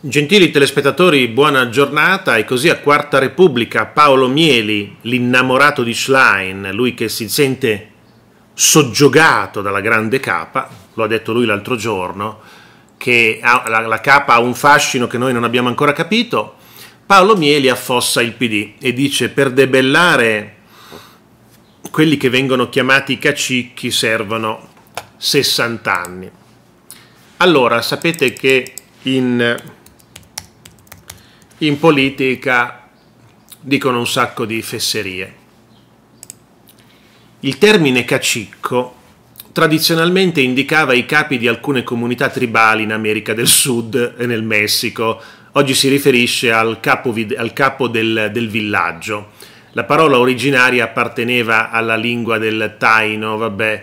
Gentili telespettatori, buona giornata e così a Quarta Repubblica Paolo Mieli, l'innamorato di Schlein, lui che si sente soggiogato dalla grande capa, lo ha detto lui l'altro giorno, che ha, la, la capa ha un fascino che noi non abbiamo ancora capito, Paolo Mieli affossa il PD e dice per debellare quelli che vengono chiamati cacicchi servono 60 anni. Allora, sapete che in in politica dicono un sacco di fesserie. Il termine cacicco tradizionalmente indicava i capi di alcune comunità tribali in America del Sud e nel Messico, oggi si riferisce al capo, al capo del, del, villaggio. La parola originaria apparteneva alla lingua del Taino, vabbè,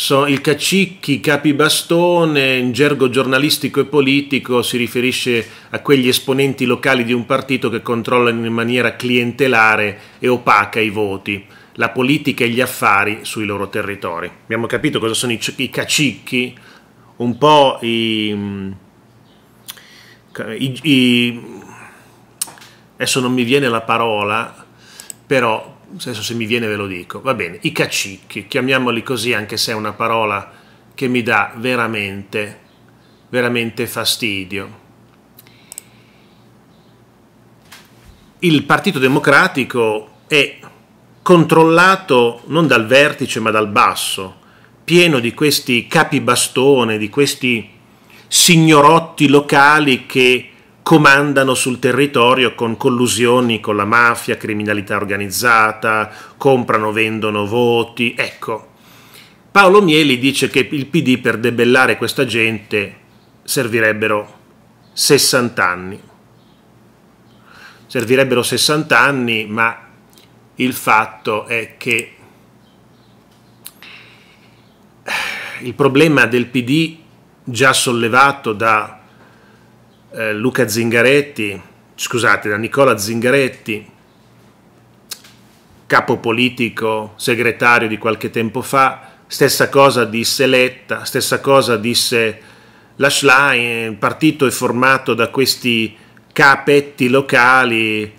So, il cacicchi, capibastone, in gergo giornalistico e politico si riferisce a quegli esponenti locali di un partito che controllano in maniera clientelare e opaca i voti, la politica e gli affari sui loro territori. Abbiamo capito cosa sono i, i cacicchi, un po' i, i, i adesso non mi viene la parola, però senso se mi viene ve lo dico, va bene, i cacicchi, chiamiamoli così anche se è una parola che mi dà veramente, veramente fastidio. Il Partito Democratico è controllato non dal vertice ma dal basso, pieno di questi capibastone, di questi signorotti locali che comandano sul territorio con collusioni con la mafia, criminalità organizzata, comprano, vendono voti. Ecco, Paolo Mieli dice che il PD per debellare questa gente servirebbero 60 anni. Servirebbero 60 anni, ma il fatto è che il problema del PD già sollevato da eh, Luca Zingaretti, scusate, da Nicola Zingaretti, capo politico, segretario di qualche tempo fa, stessa cosa disse Letta, stessa cosa disse la Schlein, eh, il partito è formato da questi capetti locali, eh,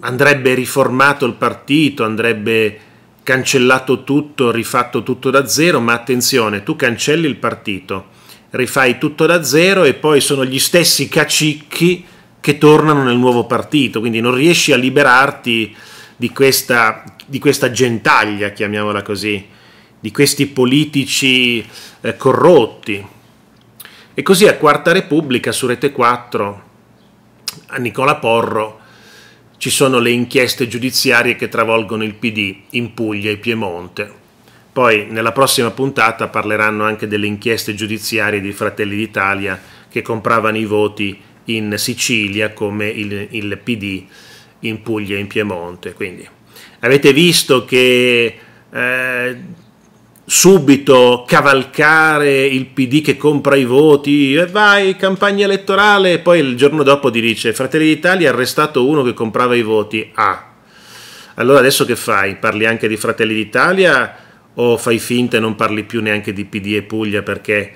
andrebbe riformato il partito, andrebbe cancellato tutto, rifatto tutto da zero, ma attenzione, tu cancelli il partito rifai tutto da zero e poi sono gli stessi cacicchi che tornano nel nuovo partito, quindi non riesci a liberarti di questa, di questa gentaglia, chiamiamola così, di questi politici eh, corrotti. E così a Quarta Repubblica su Rete 4 a Nicola Porro ci sono le inchieste giudiziarie che travolgono il PD in Puglia e Piemonte. Poi nella prossima puntata parleranno anche delle inchieste giudiziarie di Fratelli d'Italia che compravano i voti in Sicilia come il, il PD in Puglia e in Piemonte. Quindi avete visto che eh, subito cavalcare il PD che compra i voti e vai campagna elettorale e poi il giorno dopo ti dice Fratelli d'Italia ha arrestato uno che comprava i voti. Ah, allora adesso che fai? Parli anche di Fratelli d'Italia? o fai finta e non parli più neanche di PD e Puglia perché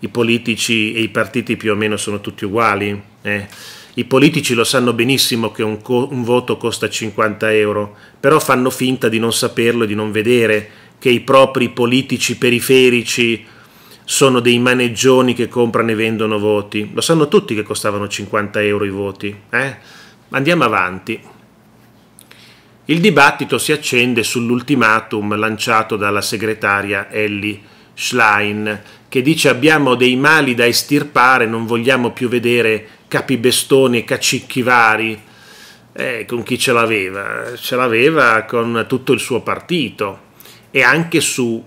i politici e i partiti più o meno sono tutti uguali. Eh? I politici lo sanno benissimo che un, co- un, voto costa 50 euro, però fanno finta di non saperlo e di non vedere che i propri politici periferici sono dei maneggioni che comprano e vendono voti. Lo sanno tutti che costavano 50 euro i voti. Eh? Andiamo avanti. Il dibattito si accende sull'ultimatum lanciato dalla segretaria Ellie Schlein, che dice abbiamo dei mali da estirpare, non vogliamo più vedere capibestoni e cacicchi vari. Eh, con chi ce l'aveva? Ce l'aveva con tutto il suo partito e anche su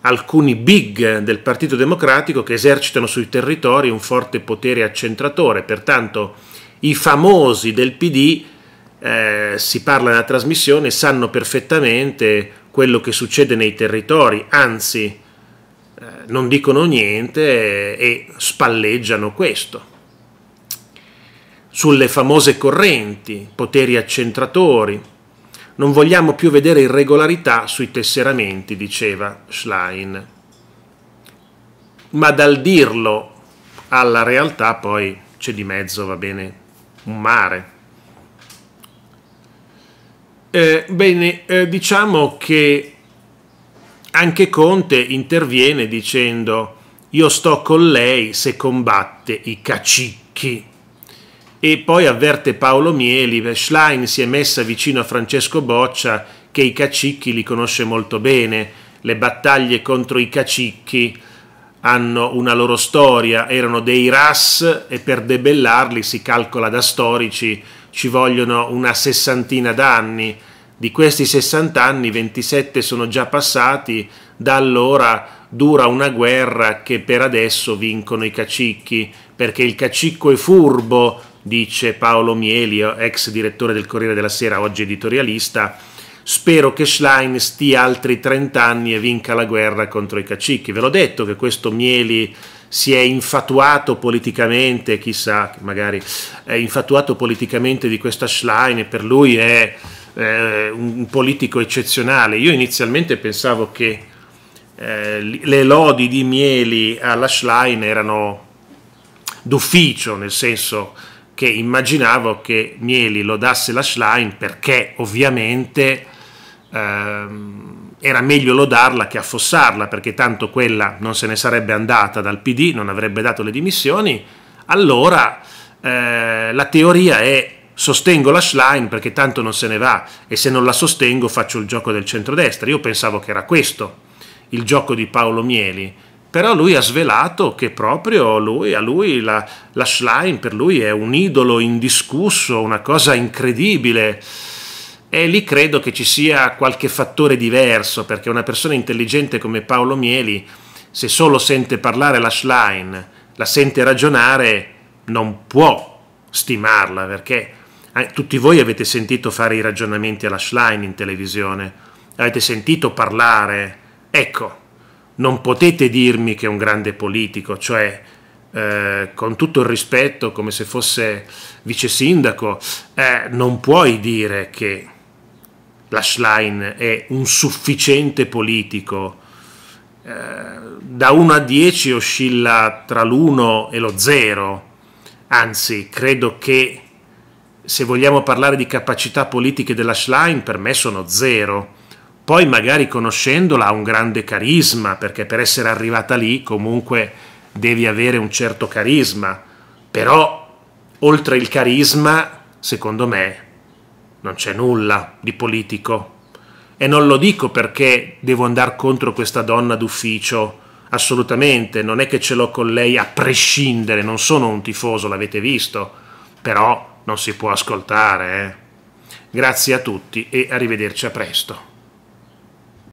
alcuni big del Partito Democratico che esercitano sui territori un forte potere accentratore. Pertanto i famosi del PD eh, si parla nella trasmissione sanno perfettamente quello che succede nei territori, anzi eh, non dicono niente e spalleggiano questo. Sulle famose correnti, poteri accentratori, non vogliamo più vedere irregolarità sui tesseramenti, diceva Schlein. Ma dal dirlo alla realtà poi c'è di mezzo, va bene, un mare. Eh, bene, eh, diciamo che anche Conte interviene dicendo io sto con lei se combatte i cacicchi. E poi avverte Paolo Mieli, Schlein si è messa vicino a Francesco Boccia che i cacicchi li conosce molto bene, le battaglie contro i cacicchi hanno una loro storia, erano dei ras e per debellarli si calcola da storici ci vogliono una sessantina d'anni. Di questi 60 anni 27 sono già passati, da allora dura una guerra che per adesso vincono i cacicchi, perché il cacicco è furbo, dice Paolo Mielio, ex direttore del Corriere della Sera, oggi editorialista. Spero che Schlein stia altri 30 anni e vinca la guerra contro i cacicchi. Ve l'ho detto che questo Mieli si è infatuato politicamente, chissà, magari è infatuato politicamente di questa Schlein e per lui è eh, un politico eccezionale. Io inizialmente pensavo che eh, le lodi di Mieli alla Schlein erano d'ufficio, nel senso che immaginavo che Mieli lodasse la Schlein perché ovviamente... Ehm, era meglio lodarla che affossarla, perché tanto quella non se ne sarebbe andata dal PD, non avrebbe dato le dimissioni, allora eh, la teoria è sostengo la Schlein perché tanto non se ne va e se non la sostengo faccio il gioco del centrodestra. Io pensavo che era questo il gioco di Paolo Mieli, però lui ha svelato che proprio lui, a lui la, la Schlein per lui è un idolo indiscusso, una cosa incredibile. E lì credo che ci sia qualche fattore diverso, perché una persona intelligente come Paolo Mieli, se solo sente parlare la Schlein, la sente ragionare, non può stimarla, perché eh, tutti voi avete sentito fare i ragionamenti alla Schlein in televisione, avete sentito parlare. Ecco, non potete dirmi che è un grande politico, cioè eh, con tutto il rispetto, come se fosse vice sindaco, eh, non puoi dire che Lashline è un sufficiente politico, eh, da 1 a 10 oscilla tra l'1 e lo 0, anzi credo che se vogliamo parlare di capacità politiche della Schlein, per me sono 0, Poi magari conoscendola ha un grande carisma, perché per essere arrivata lì comunque devi avere un certo carisma. Però oltre il carisma, secondo me, non c'è nulla di politico. E non lo dico perché devo andare contro questa donna d'ufficio, assolutamente, non è che ce l'ho con lei a prescindere, non sono un tifoso, l'avete visto, però non si può ascoltare. Eh. Grazie a tutti e arrivederci a presto.